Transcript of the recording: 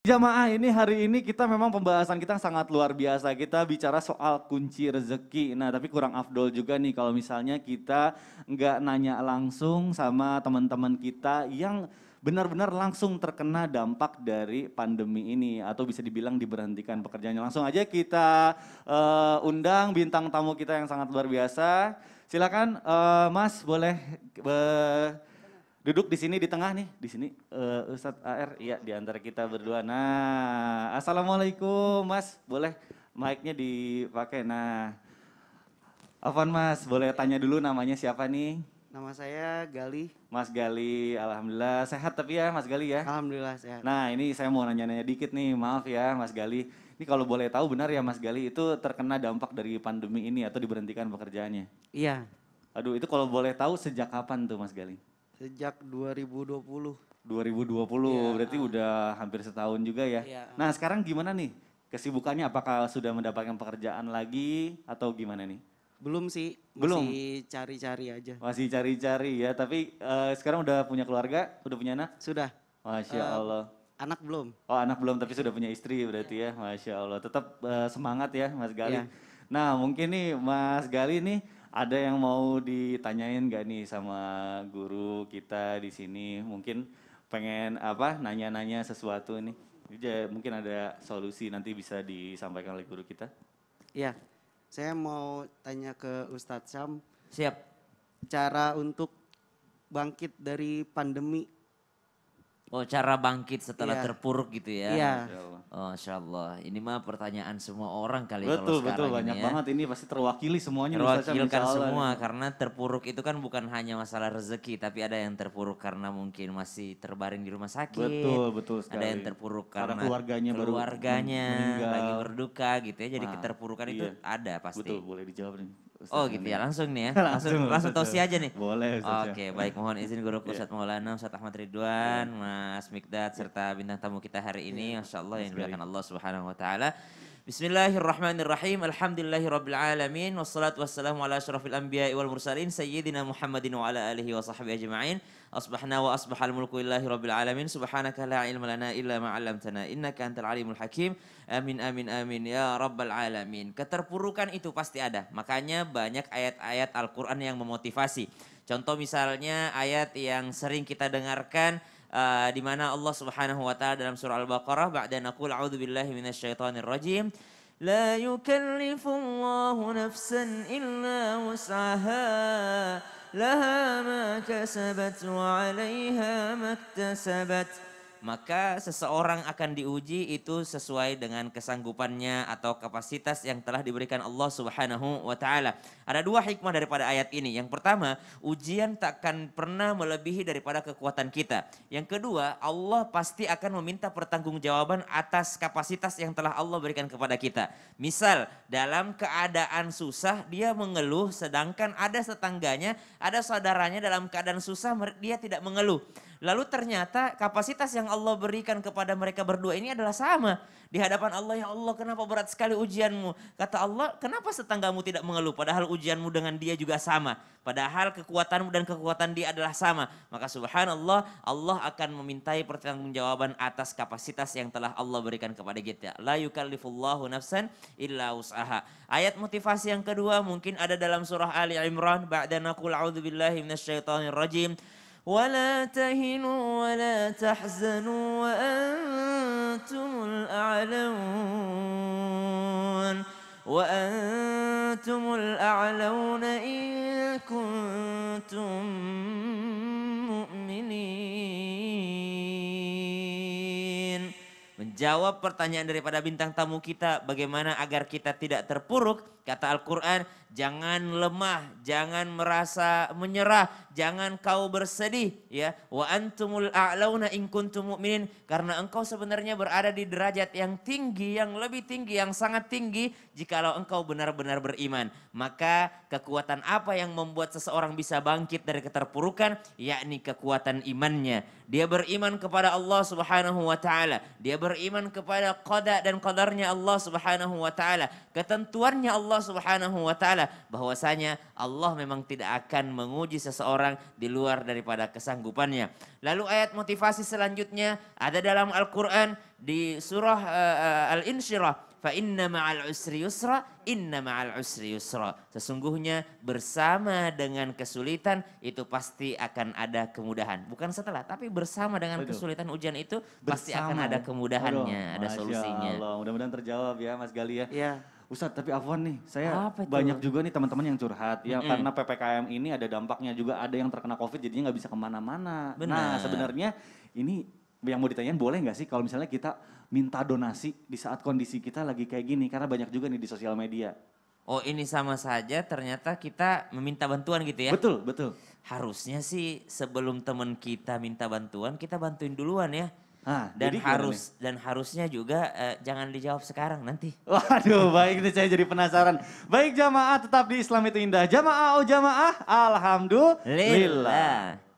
Jamaah ini hari ini kita memang pembahasan kita sangat luar biasa. Kita bicara soal kunci rezeki. Nah tapi kurang afdol juga nih kalau misalnya kita nggak nanya langsung sama teman-teman kita yang benar-benar langsung terkena dampak dari pandemi ini atau bisa dibilang diberhentikan pekerjaannya. Langsung aja kita uh, undang bintang tamu kita yang sangat luar biasa. Silakan uh, Mas boleh uh, Duduk di sini di tengah nih, di sini uh, Ustadz AR, iya di antara kita berdua. Nah, assalamualaikum Mas, boleh mic-nya dipakai. Nah, Afan Mas, boleh tanya dulu namanya siapa nih? Nama saya Gali. Mas Gali, alhamdulillah sehat tapi ya Mas Gali ya. Alhamdulillah sehat. Nah ini saya mau nanya-nanya dikit nih, maaf ya Mas Gali. Ini kalau boleh tahu benar ya Mas Gali itu terkena dampak dari pandemi ini atau diberhentikan pekerjaannya? Iya. Aduh itu kalau boleh tahu sejak kapan tuh Mas Gali? Sejak 2020. 2020, ya. berarti ah. udah hampir setahun juga ya. ya. Nah sekarang gimana nih? Kesibukannya apakah sudah mendapatkan pekerjaan lagi atau gimana nih? Belum sih, belum. Masih cari-cari aja. Masih cari-cari ya, tapi uh, sekarang udah punya keluarga, udah punya anak? Sudah. Masya uh, Anak belum. Oh anak belum, tapi sudah punya istri berarti ya. ya. Masya Allah, tetap uh, semangat ya Mas Gali. Ya. Nah mungkin nih Mas Gali nih ada yang mau ditanyain gak nih sama guru kita di sini? Mungkin pengen apa nanya-nanya sesuatu nih. Jadi eh, mungkin ada solusi nanti bisa disampaikan oleh guru kita. Iya. Saya mau tanya ke Ustadz Sam. Siap. Cara untuk bangkit dari pandemi Oh cara bangkit setelah yeah. terpuruk gitu ya. Iya. Yeah. Oh insya Allah. Ini mah pertanyaan semua orang kali betul, kalau sekarang Betul, betul. Banyak ya. banget ini pasti terwakili semuanya. Ya, Terwakilkan semua ini. karena terpuruk itu kan bukan hanya masalah rezeki. Tapi ada yang terpuruk karena mungkin masih terbaring di rumah sakit. Betul, betul sekali. Ada yang terpuruk karena, karena keluarganya, keluarganya baru lagi berduka gitu ya. Jadi nah, keterpurukan iya. itu ada pasti. Betul, boleh dijawab nih. Ustaz oh gitu ya, langsung nih ya. langsung langsung, langsung tosi aja nih. Boleh Ustaz. Ya. Oke, okay, baik mohon izin guru Ustaz yeah. Maulana, Ustaz Ahmad Ridwan, yeah. Mas Mikdad iya. serta bintang tamu kita hari ini yeah. Allah yang diberikan Allah Subhanahu wa taala. Bismillahirrahmanirrahim. Alhamdulillahirabbil alamin wassalatu wassalamu ala asyrafil anbiya'i wal mursalin sayyidina Muhammadin wa ala alihi wa sahbihi ajma'in. Asbahna wa asbahal mulku lillahi rabbil alamin. Subhanaka la ilma lana illa ma 'allamtana innaka antal alimul hakim. Amin amin amin ya rabbal alamin. Keterpurukan itu pasti ada. Makanya banyak ayat-ayat Al-Qur'an yang memotivasi. Contoh misalnya ayat yang sering kita dengarkan di mana Allah Subhanahu wa taala dalam surah Al-Baqarah ba'da naqul a'udzu a'udzubillahi minasyaitonir rajim لا يكلف الله نفسا إلا وسعها لها ما كسبت وعليها ما اكتسبت maka seseorang akan diuji itu sesuai dengan kesanggupannya atau kapasitas yang telah diberikan Allah Subhanahu wa taala. Ada dua hikmah daripada ayat ini. Yang pertama, ujian takkan pernah melebihi daripada kekuatan kita. Yang kedua, Allah pasti akan meminta pertanggungjawaban atas kapasitas yang telah Allah berikan kepada kita. Misal, dalam keadaan susah dia mengeluh sedangkan ada tetangganya, ada saudaranya dalam keadaan susah dia tidak mengeluh. Lalu ternyata kapasitas yang Allah berikan kepada mereka berdua ini adalah sama. Di hadapan Allah, ya Allah kenapa berat sekali ujianmu. Kata Allah, kenapa setanggamu tidak mengeluh padahal ujianmu dengan dia juga sama. Padahal kekuatanmu dan kekuatan dia adalah sama. Maka subhanallah, Allah akan memintai pertanggungjawaban atas kapasitas yang telah Allah berikan kepada kita. La yukallifullahu nafsan illa usaha. Ayat motivasi yang kedua mungkin ada dalam surah Ali Imran. Ba'danakul a'udhu rajim. ولا تهنوا ولا تحزنوا وأنتم الأعلون وأنتم الأعلون إن كنتم mu'minin Menjawab pertanyaan daripada bintang tamu kita bagaimana agar kita tidak terpuruk Kata Al-Quran, jangan lemah, jangan merasa menyerah, jangan kau bersedih. ya. Wa antumul a'launa in kuntum mu'minin. Karena engkau sebenarnya berada di derajat yang tinggi, yang lebih tinggi, yang sangat tinggi. Jikalau engkau benar-benar beriman. Maka kekuatan apa yang membuat seseorang bisa bangkit dari keterpurukan? Yakni kekuatan imannya. Dia beriman kepada Allah subhanahu wa ta'ala. Dia beriman kepada qada dan qadarnya Allah subhanahu wa ta'ala. Ketentuannya Allah Allah Subhanahu wa taala bahwasanya Allah memang tidak akan menguji seseorang di luar daripada kesanggupannya. Lalu ayat motivasi selanjutnya ada dalam Al-Qur'an di surah uh, Al-Insyirah fa inna ma'al usri yusra inna ma'al usri yusra sesungguhnya bersama dengan kesulitan itu pasti akan ada kemudahan bukan setelah tapi bersama dengan Betul. kesulitan ujian itu bersama. pasti akan ada kemudahannya Aduh, ada solusinya Allah mudah-mudahan terjawab ya Mas Gali ya, ya. Ustadz tapi Afwan nih, saya banyak juga nih teman-teman yang curhat. Ya mm. karena PPKM ini ada dampaknya juga ada yang terkena COVID jadinya nggak bisa kemana-mana. Nah sebenarnya ini yang mau ditanyain boleh nggak sih kalau misalnya kita minta donasi di saat kondisi kita lagi kayak gini karena banyak juga nih di sosial media. Oh ini sama saja ternyata kita meminta bantuan gitu ya? Betul betul. Harusnya sih sebelum teman kita minta bantuan kita bantuin duluan ya Ah, dan jadi harus gimana? dan harusnya juga eh, jangan dijawab sekarang nanti. Waduh, baik nih saya jadi penasaran. Baik jamaah tetap di Islam itu indah. Jamaah oh jamaah, alhamdulillah. Lillah.